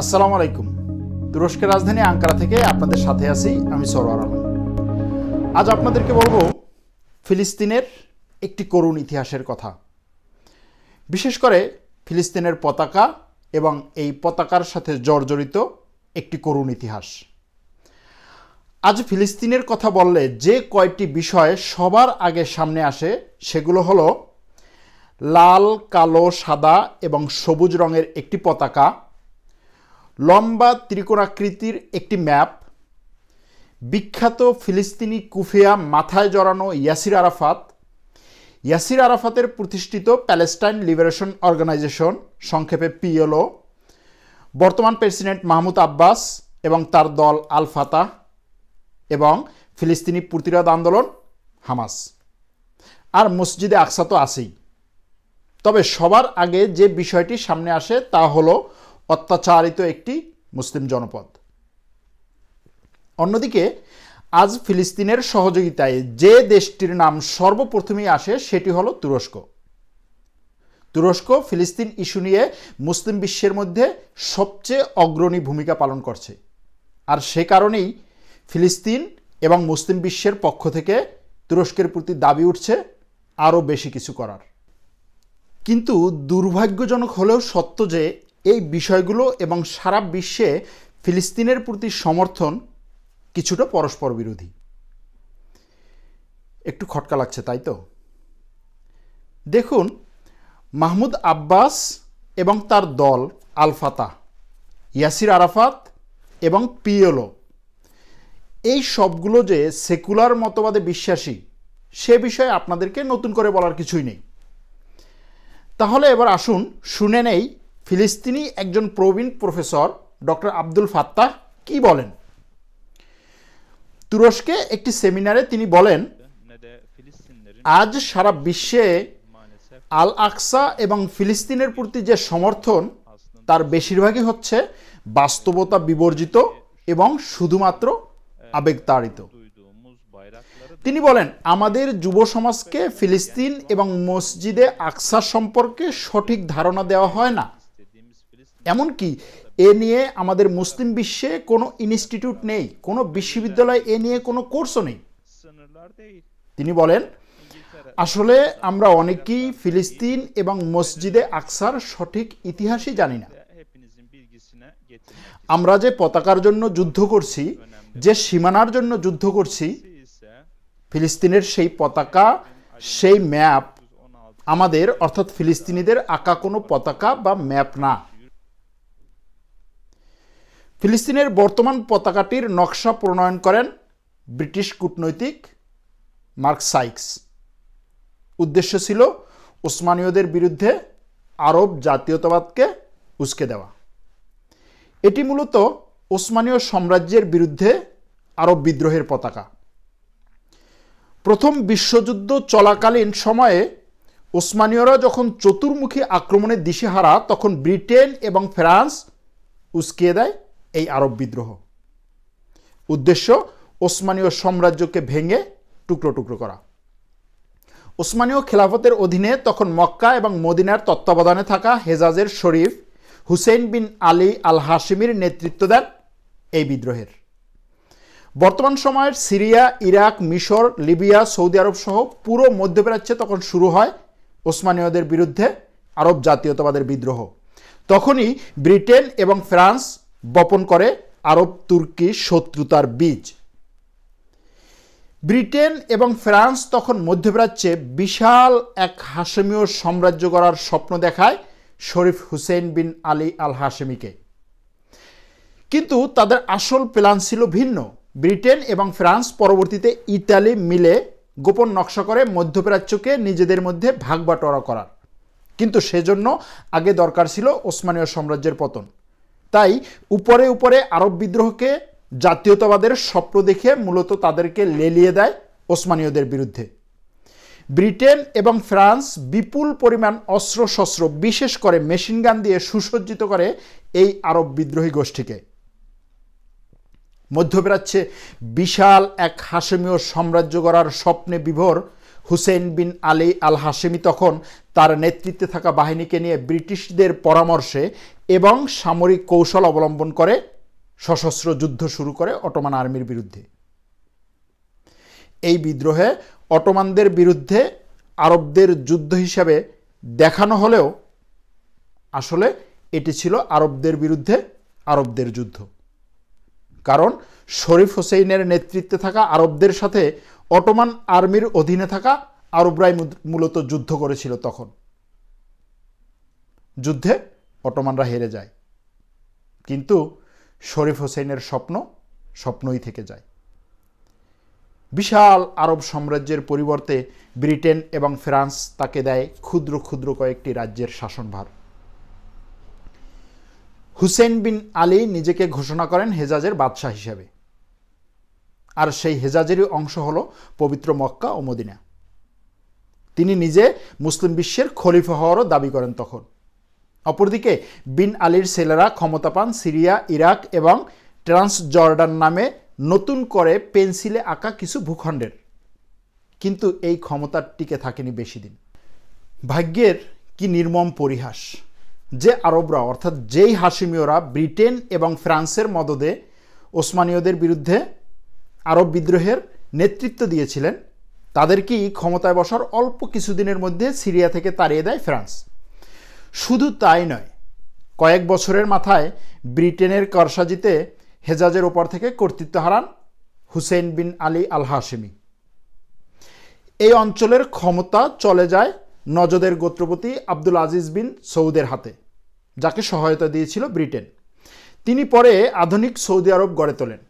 আসসালামু আলাইকুম তুরস্কের রাজধানী আঙ্কারা থেকে আপনাদের সাথে আছি আমি সরোয়ার আলম আজ আপনাদেরকে বলবো ফিলিস্তিনের একটি করুণ ইতিহাসের কথা বিশেষ করে ফিলিস্তিনের পতাকা এবং এই পতাকার সাথে জর্জরিত একটি করুণ ইতিহাস আজ ফিলিস্তিনের কথা বললে যে কয়টি বিষয় সবার আগে সামনে আসে সেগুলো হলো লাল কালো সাদা এবং সবুজ রঙের একটি পতাকা লম্বা ত্রিকোণাকৃতির একটি ম্যাপ বিখ্যাত ফিলিস্তিনি কুফিয়া মাথায় জড়ানো ইয়াসির আরাফাত ইয়াসির আরাফাতের প্রতিষ্ঠিত প্যালেস্টাইন লিবারেশন অর্গানাইজেশন সংক্ষেপে পিএলও বর্তমান প্রেসিডেন্ট মাহমুদ আব্বাস এবং তার দল আল ফাতাহ এবং ফিলিস্তিনি প্রতিরোধ আন্দোলন হামাস আর মসজিদে আকসা তো আসেই তবে সবার আগে যে বিষয়টি সামনে আসে তা হলো অত্যাচারিত একটি মুসলিম জনপদ অন্যদিকে আজ ফিলিস্তিনের সহযোগিতায় যে দেশটির নাম সর্বপ্রথমেই আসে সেটি হলো তুরস্ক তুরস্ক ফিলিস্তিন ইস্যু নিয়ে মুসলিম বিশ্বের মধ্যে সবচেয়ে অগ্রণী ভূমিকা পালন করছে আর সে কারণেই ফিলিস্তিন এবং মুসলিম বিশ্বের পক্ষ থেকে তুরস্কের প্রতি দাবি উঠছে আরও বেশি কিছু করার কিন্তু দুর্ভাগ্যজনক হলেও সত্য যে এই বিষয়গুলো এবং সারা বিশ্বে ফিলিস্তিনের প্রতি সমর্থন কিছুটা পরস্পর বিরোধী একটু খটকা লাগছে তাই তো দেখুন মাহমুদ আব্বাস এবং তার দল আলফাতা ইয়াসির আরাফাত এবং পিওলো এই সবগুলো যে সেকুলার মতবাদে বিশ্বাসী সে বিষয়ে আপনাদেরকে নতুন করে বলার কিছুই নেই তাহলে এবার আসুন শুনে নেই ফিলিস্তিনি একজন প্রবীণ প্রফেসর ডক্টর আব্দুল ফাত্তাহ কি বলেন তুরস্কে একটি সেমিনারে তিনি বলেন আজ সারা বিশ্বে আল আকসা এবং ফিলিস্তিনের প্রতি যে সমর্থন তার বেশিরভাগই হচ্ছে বাস্তবতা বিবর্জিত এবং শুধুমাত্র আবেগতাড়িত তিনি বলেন আমাদের যুব সমাজকে ফিলিস্তিন এবং মসজিদে আকসা সম্পর্কে সঠিক ধারণা দেওয়া হয় না এমনকি এ নিয়ে আমাদের মুসলিম বিশ্বে কোনো ইনস্টিটিউট নেই কোনো বিশ্ববিদ্যালয় এ নিয়ে কোনো কোর্সও নেই তিনি বলেন আসলে আমরা অনেকেই ফিলিস্তিন এবং মসজিদে আকসার সঠিক ইতিহাসই জানি না আমরা যে পতাকার জন্য যুদ্ধ করছি যে সীমানার জন্য যুদ্ধ করছি ফিলিস্তিনের সেই পতাকা সেই ম্যাপ আমাদের অর্থাৎ ফিলিস্তিনিদের আঁকা কোনো পতাকা বা ম্যাপ না ফিলিস্তিনের বর্তমান পতাকাটির নকশা প্রণয়ন করেন ব্রিটিশ কূটনৈতিক মার্ক সাইক্স উদ্দেশ্য ছিল ওসমানীয়দের বিরুদ্ধে আরব জাতীয়তাবাদকে উস্কে দেওয়া এটি মূলত ওসমানীয় সাম্রাজ্যের বিরুদ্ধে আরব বিদ্রোহের পতাকা প্রথম বিশ্বযুদ্ধ চলাকালীন সময়ে ওসমানীয়রা যখন চতুর্মুখী আক্রমণের দিশেহারা তখন ব্রিটেন এবং ফ্রান্স উস্কিয়ে দেয় এই আরব বিদ্রোহ উদ্দেশ্য ওসমানীয় সাম্রাজ্যকে ভেঙে টুকরো টুকরো করা ওসমানীয় খেলাফতের অধীনে তখন মক্কা এবং মদিনার তত্ত্বাবধানে থাকা হেজাজের শরীফ হুসেন বিন আলী আল হাসিমির নেতৃত্ব দেন এই বিদ্রোহের বর্তমান সময়ের সিরিয়া ইরাক মিশর লিবিয়া সৌদি আরব সহ পুরো মধ্যপ্রাচ্যে তখন শুরু হয় ওসমানীয়দের বিরুদ্ধে আরব জাতীয়তাবাদের বিদ্রোহ তখনই ব্রিটেন এবং ফ্রান্স বপন করে আরব তুর্কি শত্রুতার বীজ ব্রিটেন এবং ফ্রান্স তখন মধ্যপ্রাচ্যে বিশাল এক হাসেমীয় সাম্রাজ্য গড়ার স্বপ্ন দেখায় শরীফ হুসেন বিন আলী আল হাসেমিকে কিন্তু তাদের আসল প্ল্যান ছিল ভিন্ন ব্রিটেন এবং ফ্রান্স পরবর্তীতে ইতালি মিলে গোপন নকশা করে মধ্যপ্রাচ্যকে নিজেদের মধ্যে ভাগ বাটোয়ারা করার কিন্তু সেজন্য আগে দরকার ছিল ওসমানীয় সাম্রাজ্যের পতন তাই উপরে উপরে আরব বিদ্রোহকে জাতীয়তাবাদের স্বপ্ন দেখে মূলত তাদেরকে লেলিয়ে দেয় ওসমানীয়দের বিরুদ্ধে ব্রিটেন এবং ফ্রান্স বিপুল পরিমাণ অস্ত্রশস্ত্র বিশেষ করে মেশিনগান দিয়ে সুসজ্জিত করে এই আরব বিদ্রোহী গোষ্ঠীকে মধ্যপ্রাচ্যে বিশাল এক হাসেমীয় সাম্রাজ্য গড়ার স্বপ্নে বিভোর হুসেন বিন আলী আল হাসেমি তখন তার নেতৃত্বে থাকা বাহিনীকে নিয়ে ব্রিটিশদের পরামর্শে এবং সামরিক কৌশল অবলম্বন করে সশস্ত্র যুদ্ধ শুরু করে অটোমান আর্মির বিরুদ্ধে এই বিদ্রোহে অটোমানদের বিরুদ্ধে আরবদের যুদ্ধ হিসাবে দেখানো হলেও আসলে এটি ছিল আরবদের বিরুদ্ধে আরবদের যুদ্ধ কারণ শরীফ হোসেইনের নেতৃত্বে থাকা আরবদের সাথে অটোমান আর্মির অধীনে থাকা আরবরাই মূলত যুদ্ধ করেছিল তখন যুদ্ধে অটোমানরা হেরে যায় কিন্তু শরীফ হোসেনের স্বপ্ন স্বপ্নই থেকে যায় বিশাল আরব সাম্রাজ্যের পরিবর্তে ব্রিটেন এবং ফ্রান্স তাকে দেয় ক্ষুদ্র ক্ষুদ্র কয়েকটি রাজ্যের শাসনভার হুসেন বিন আলী নিজেকে ঘোষণা করেন হেজাজের বাদশাহ হিসেবে আর সেই হেজাজেরই অংশ হল পবিত্র মক্কা ও মদিনা তিনি নিজে মুসলিম বিশ্বের খলিফা হওয়ারও দাবি করেন তখন অপরদিকে বিন আলীর ছেলেরা ক্ষমতা পান সিরিয়া ইরাক এবং ট্রান্সজর্ডান নামে নতুন করে পেন্সিলে আঁকা কিছু ভূখণ্ডের কিন্তু এই ক্ষমতার টিকে থাকেনি বেশি দিন ভাগ্যের কি নির্মম পরিহাস যে আরবরা অর্থাৎ যেই হাসিমীয়রা ব্রিটেন এবং ফ্রান্সের মদদে ওসমানীয়দের বিরুদ্ধে আরব বিদ্রোহের নেতৃত্ব দিয়েছিলেন তাদেরকেই ক্ষমতায় বসার অল্প কিছুদিনের মধ্যে সিরিয়া থেকে তাড়িয়ে দেয় ফ্রান্স শুধু তাই নয় কয়েক বছরের মাথায় ব্রিটেনের করসাজিতে হেজাজের ওপর থেকে কর্তৃত্ব হারান হুসেন বিন আলী আল হাসিমি এই অঞ্চলের ক্ষমতা চলে যায় নজদের গোত্রপতি আব্দুল আজিজ বিন সৌদের হাতে যাকে সহায়তা দিয়েছিল ব্রিটেন তিনি পরে আধুনিক সৌদি আরব গড়ে তোলেন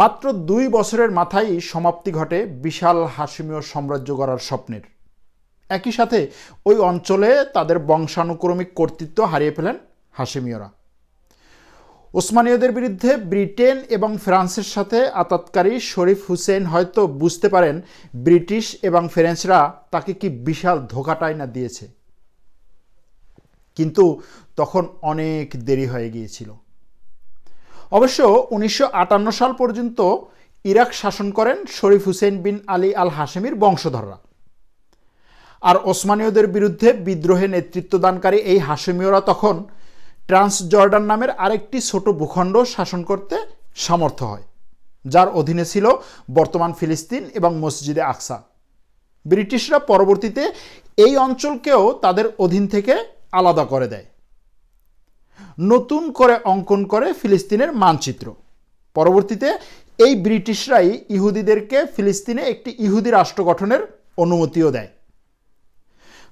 মাত্র দুই বছরের মাথায় সমাপ্তি ঘটে বিশাল হাসিমীয় সাম্রাজ্য গড়ার স্বপ্নের একই সাথে ওই অঞ্চলে তাদের বংশানুক্রমিক কর্তৃত্ব হারিয়ে ফেলেন হাসিমীয়রা ওসমানীয়দের বিরুদ্ধে ব্রিটেন এবং ফ্রান্সের সাথে আতাতকারী শরীফ হুসেন হয়তো বুঝতে পারেন ব্রিটিশ এবং ফ্রেঞ্চরা তাকে কি বিশাল ধোকাটাই না দিয়েছে কিন্তু তখন অনেক দেরি হয়ে গিয়েছিল অবশ্য উনিশশো সাল পর্যন্ত ইরাক শাসন করেন শরীফ হুসেন বিন আলী আল হাসেমির বংশধররা আর ওসমানীয়দের বিরুদ্ধে বিদ্রোহে নেতৃত্বদানকারী এই হাসেমীয়রা তখন ট্রান্সজর্ডান নামের আরেকটি ছোট ভূখণ্ড শাসন করতে সামর্থ্য হয় যার অধীনে ছিল বর্তমান ফিলিস্তিন এবং মসজিদে আকসা ব্রিটিশরা পরবর্তীতে এই অঞ্চলকেও তাদের অধীন থেকে আলাদা করে দেয় নতুন করে অঙ্কন করে ফিলিস্তিনের মানচিত্র পরবর্তীতে এই ব্রিটিশরাই ইহুদিদেরকে ফিলিস্তিনে একটি ইহুদি রাষ্ট্র গঠনের অনুমতিও দেয়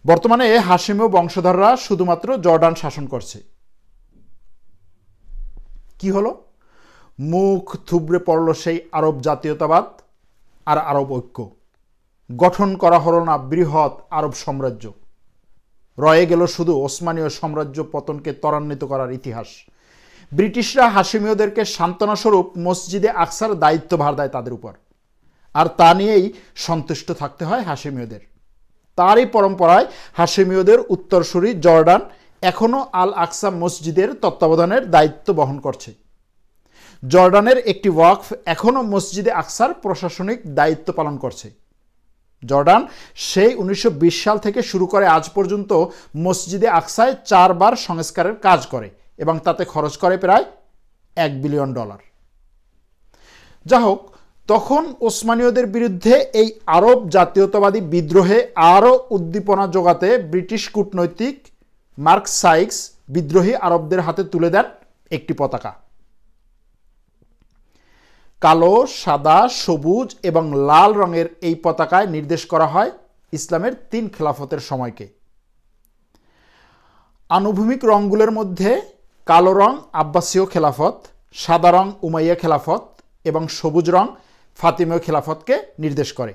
বর্তমানে হাসিমীয় বংশধররা শুধুমাত্র জর্ডান শাসন করছে কি হলো মুখ থুবড়ে পড়ল সেই আরব জাতীয়তাবাদ আর আরব ঐক্য গঠন করা হল না বৃহৎ আরব সাম্রাজ্য রয়ে গেল শুধু ওসমানীয় সাম্রাজ্য পতনকে ত্বরান্বিত করার ইতিহাস ব্রিটিশরা হাসিমীয়দেরকে সান্ত্বনাস্বরূপ মসজিদে আকসার দায়িত্বভার দেয় তাদের উপর আর তা নিয়েই সন্তুষ্ট থাকতে হয় হাসিমীয়দের তারই পরম্পরায় হাসিমীয়দের উত্তরসূরি জর্ডান এখনও আল আকসা মসজিদের তত্ত্বাবধানের দায়িত্ব বহন করছে জর্ডানের একটি ওয়াকফ এখনও মসজিদে আকসার প্রশাসনিক দায়িত্ব পালন করছে জর্ডান সেই উনিশশো সাল থেকে শুরু করে আজ পর্যন্ত মসজিদে আকসায় চারবার সংস্কারের কাজ করে এবং তাতে খরচ করে প্রায় এক বিলিয়ন ডলার যা হোক তখন ওসমানীয়দের বিরুদ্ধে এই আরব জাতীয়তাবাদী বিদ্রোহে আরও উদ্দীপনা যোগাতে ব্রিটিশ কূটনৈতিক মার্ক সাইক্স বিদ্রোহী আরবদের হাতে তুলে দেন একটি পতাকা কালো সাদা সবুজ এবং লাল রঙের এই পতাকায় নির্দেশ করা হয় ইসলামের তিন খেলাফতের সময়কে আনুভূমিক রঙগুলোর মধ্যে কালো রং আব্বাসীয় খেলাফত সাদা রং উমাইয়া খেলাফত এবং সবুজ রং ফাতিময় খেলাফতকে নির্দেশ করে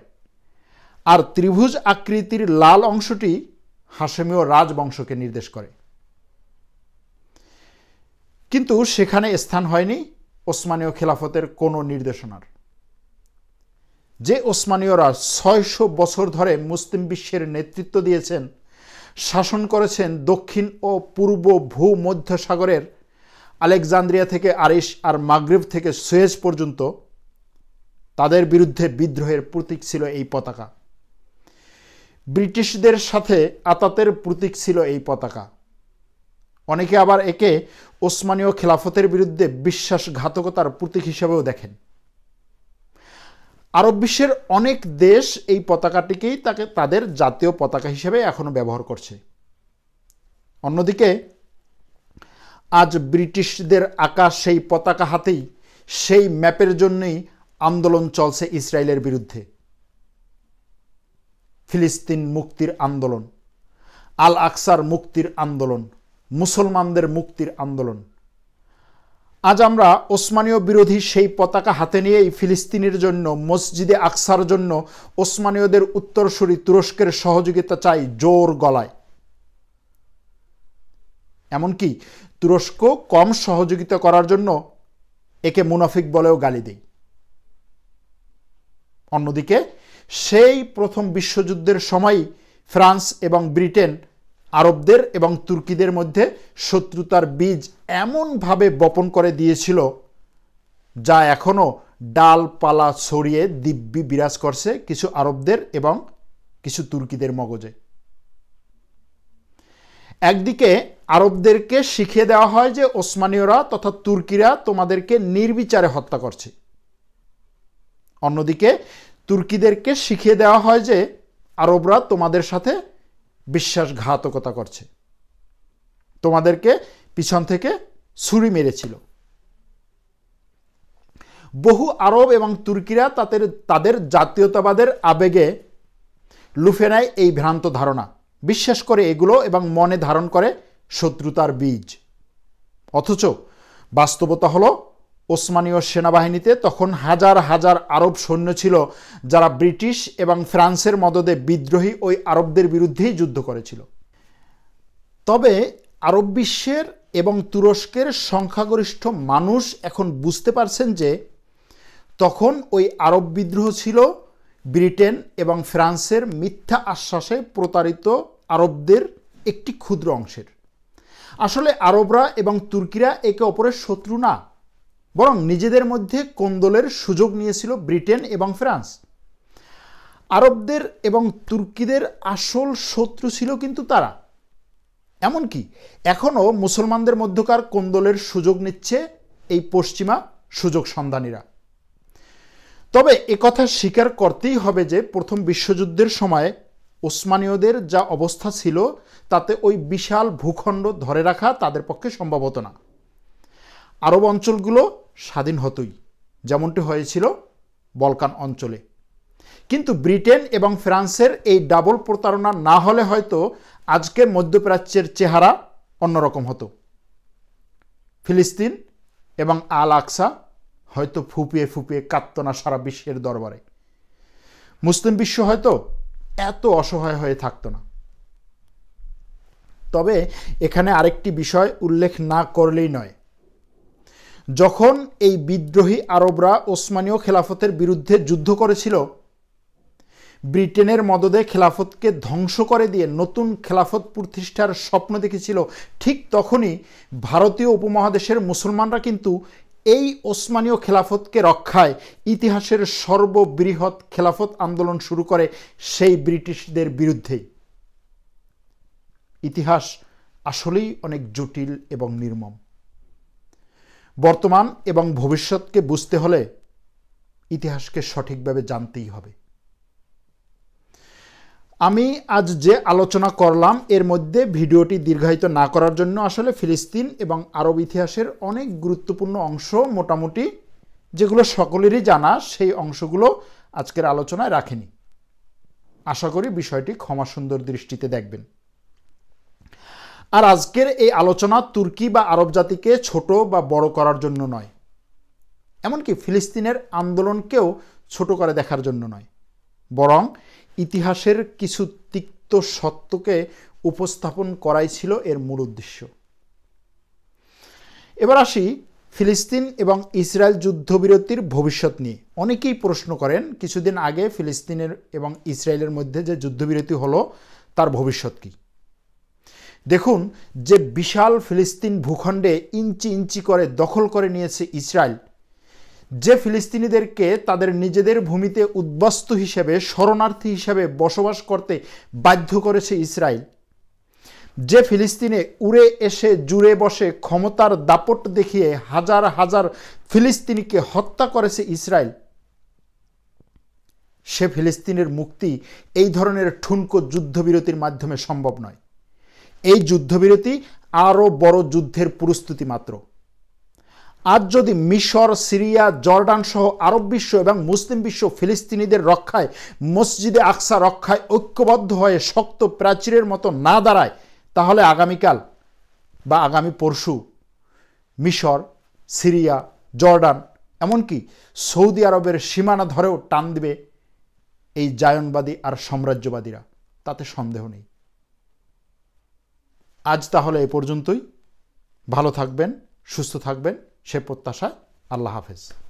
আর ত্রিভুজ আকৃতির লাল অংশটি হাসেমীয় রাজবংশকে নির্দেশ করে কিন্তু সেখানে স্থান হয়নি ওসমানীয় খেলাফতের কোনো নির্দেশনার যে ওসমানীয়রা ছয়শো বছর ধরে মুসলিম বিশ্বের নেতৃত্ব দিয়েছেন শাসন করেছেন দক্ষিণ ও পূর্ব ভূমধ্য সাগরের আলেকজান্দ্রিয়া থেকে আরিস আর মাগরিব থেকে সুয়েজ পর্যন্ত তাদের বিরুদ্ধে বিদ্রোহের প্রতীক ছিল এই পতাকা ব্রিটিশদের সাথে আতাতের প্রতীক ছিল এই পতাকা অনেকে আবার একে ওসমানীয় খেলাফতের বিরুদ্ধে বিশ্বাসঘাতকতার প্রতীক হিসেবেও দেখেন আরব বিশ্বের অনেক দেশ এই পতাকাটিকেই তাকে তাদের জাতীয় পতাকা হিসেবে এখনও ব্যবহার করছে অন্যদিকে আজ ব্রিটিশদের আঁকা সেই পতাকা হাতেই সেই ম্যাপের জন্যই আন্দোলন চলছে ইসরায়েলের বিরুদ্ধে ফিলিস্তিন মুক্তির আন্দোলন আল আকসার মুক্তির আন্দোলন মুসলমানদের মুক্তির আন্দোলন আজ আমরা ওসমানীয় বিরোধী সেই পতাকা হাতে নিয়েই ফিলিস্তিনের জন্য মসজিদে আকসার জন্য ওসমানীয়দের উত্তরসূরি তুরস্কের সহযোগিতা চাই জোর গলায় এমনকি তুরস্ক কম সহযোগিতা করার জন্য একে মুনাফিক বলেও গালি দেয় অন্যদিকে সেই প্রথম বিশ্বযুদ্ধের সময় ফ্রান্স এবং ব্রিটেন আরবদের এবং তুর্কিদের মধ্যে শত্রুতার বীজ এমনভাবে বপন করে দিয়েছিল যা এখনও ডালপালা ছড়িয়ে দিব্যি বিরাজ করছে কিছু আরবদের এবং কিছু তুর্কিদের মগজে একদিকে আরবদেরকে শিখিয়ে দেওয়া হয় যে ওসমানীয়রা তথা তুর্কিরা তোমাদেরকে নির্বিচারে হত্যা করছে অন্যদিকে তুর্কিদেরকে শিখিয়ে দেওয়া হয় যে আরবরা তোমাদের সাথে বিশ্বাসঘাতকতা করছে তোমাদেরকে পিছন থেকে ছুরি মেরেছিল বহু আরব এবং তুর্কিরা তাদের তাদের জাতীয়তাবাদের আবেগে লুফে নেয় এই ভ্রান্ত ধারণা বিশ্বাস করে এগুলো এবং মনে ধারণ করে শত্রুতার বীজ অথচ বাস্তবতা হলো ওসমানীয় সেনাবাহিনীতে তখন হাজার হাজার আরব সৈন্য ছিল যারা ব্রিটিশ এবং ফ্রান্সের মদদে বিদ্রোহী ওই আরবদের বিরুদ্ধেই যুদ্ধ করেছিল তবে আরব বিশ্বের এবং তুরস্কের সংখ্যাগরিষ্ঠ মানুষ এখন বুঝতে পারছেন যে তখন ওই আরব বিদ্রোহ ছিল ব্রিটেন এবং ফ্রান্সের মিথ্যা আশ্বাসে প্রতারিত আরবদের একটি ক্ষুদ্র অংশের আসলে আরবরা এবং তুর্কিরা একে অপরের শত্রু না বরং নিজেদের মধ্যে কোন্দলের সুযোগ নিয়েছিল ব্রিটেন এবং ফ্রান্স আরবদের এবং তুর্কিদের আসল শত্রু ছিল কিন্তু তারা এমনকি এখনও মুসলমানদের মধ্যকার কোন্দলের সুযোগ নিচ্ছে এই পশ্চিমা সুযোগ সন্ধানীরা তবে একথা স্বীকার করতেই হবে যে প্রথম বিশ্বযুদ্ধের সময় ওসমানীয়দের যা অবস্থা ছিল তাতে ওই বিশাল ভূখণ্ড ধরে রাখা তাদের পক্ষে সম্ভব হতো না আরব অঞ্চলগুলো স্বাধীন হতোই যেমনটি হয়েছিল বলকান অঞ্চলে কিন্তু ব্রিটেন এবং ফ্রান্সের এই ডাবল প্রতারণা না হলে হয়তো আজকের মধ্যপ্রাচ্যের চেহারা অন্যরকম হতো ফিলিস্তিন এবং আল আকসা হয়তো ফুপিয়ে ফুপিয়ে কাঁদত না সারা বিশ্বের দরবারে মুসলিম বিশ্ব হয়তো এত অসহায় হয়ে থাকতো না তবে এখানে আরেকটি বিষয় উল্লেখ না করলেই নয় যখন এই বিদ্রোহী আরবরা ওসমানীয় খেলাফতের বিরুদ্ধে যুদ্ধ করেছিল ব্রিটেনের মদদে খেলাফতকে ধ্বংস করে দিয়ে নতুন খেলাফত প্রতিষ্ঠার স্বপ্ন দেখেছিল ঠিক তখনই ভারতীয় উপমহাদেশের মুসলমানরা কিন্তু এই ওসমানীয় খেলাফতকে রক্ষায় ইতিহাসের সর্ববৃহৎ খেলাফত আন্দোলন শুরু করে সেই ব্রিটিশদের বিরুদ্ধেই ইতিহাস আসলেই অনেক জটিল এবং নির্মম বর্তমান এবং ভবিষ্যৎকে বুঝতে হলে ইতিহাসকে সঠিকভাবে জানতেই হবে আমি আজ যে আলোচনা করলাম এর মধ্যে ভিডিওটি দীর্ঘায়িত না করার জন্য আসলে ফিলিস্তিন এবং আরব ইতিহাসের অনেক গুরুত্বপূর্ণ অংশ মোটামুটি যেগুলো সকলেরই জানা সেই অংশগুলো আজকের আলোচনায় রাখেনি আশা করি বিষয়টি ক্ষমা সুন্দর দৃষ্টিতে দেখবেন আর আজকের এই আলোচনা তুর্কি বা আরব জাতিকে ছোট বা বড় করার জন্য নয় এমনকি ফিলিস্তিনের আন্দোলনকেও ছোট করে দেখার জন্য নয় বরং ইতিহাসের কিছু তিক্ত সত্যকে উপস্থাপন করাই ছিল এর মূল উদ্দেশ্য এবার আসি ফিলিস্তিন এবং ইসরায়েল যুদ্ধবিরতির ভবিষ্যৎ নিয়ে অনেকেই প্রশ্ন করেন কিছুদিন আগে ফিলিস্তিনের এবং ইসরায়েলের মধ্যে যে যুদ্ধবিরতি হলো তার ভবিষ্যৎ কী দেখুন যে বিশাল ফিলিস্তিন ভূখণ্ডে ইঞ্চি ইঞ্চি করে দখল করে নিয়েছে ইসরায়েল যে ফিলিস্তিনিদেরকে তাদের নিজেদের ভূমিতে উদ্বাস্তু হিসেবে শরণার্থী হিসেবে বসবাস করতে বাধ্য করেছে ইসরায়েল যে ফিলিস্তিনে উড়ে এসে জুড়ে বসে ক্ষমতার দাপট দেখিয়ে হাজার হাজার ফিলিস্তিনিকে হত্যা করেছে ইসরায়েল সে ফিলিস্তিনের মুক্তি এই ধরনের ঠুনকো যুদ্ধবিরতির মাধ্যমে সম্ভব নয় এই যুদ্ধবিরতি আরও বড় যুদ্ধের প্রস্তুতি মাত্র আজ যদি মিশর সিরিয়া জর্ডান সহ আরব বিশ্ব এবং মুসলিম বিশ্ব ফিলিস্তিনিদের রক্ষায় মসজিদে আকসা রক্ষায় ঐক্যবদ্ধ হয়ে শক্ত প্রাচীরের মতো না দাঁড়ায় তাহলে আগামীকাল বা আগামী পরশু মিশর সিরিয়া জর্ডান এমনকি সৌদি আরবের সীমানা ধরেও টান দিবে এই জায়নবাদী আর সাম্রাজ্যবাদীরা তাতে সন্দেহ নেই আজ তাহলে এ পর্যন্তই ভালো থাকবেন সুস্থ থাকবেন সে প্রত্যাশা আল্লাহ হাফেজ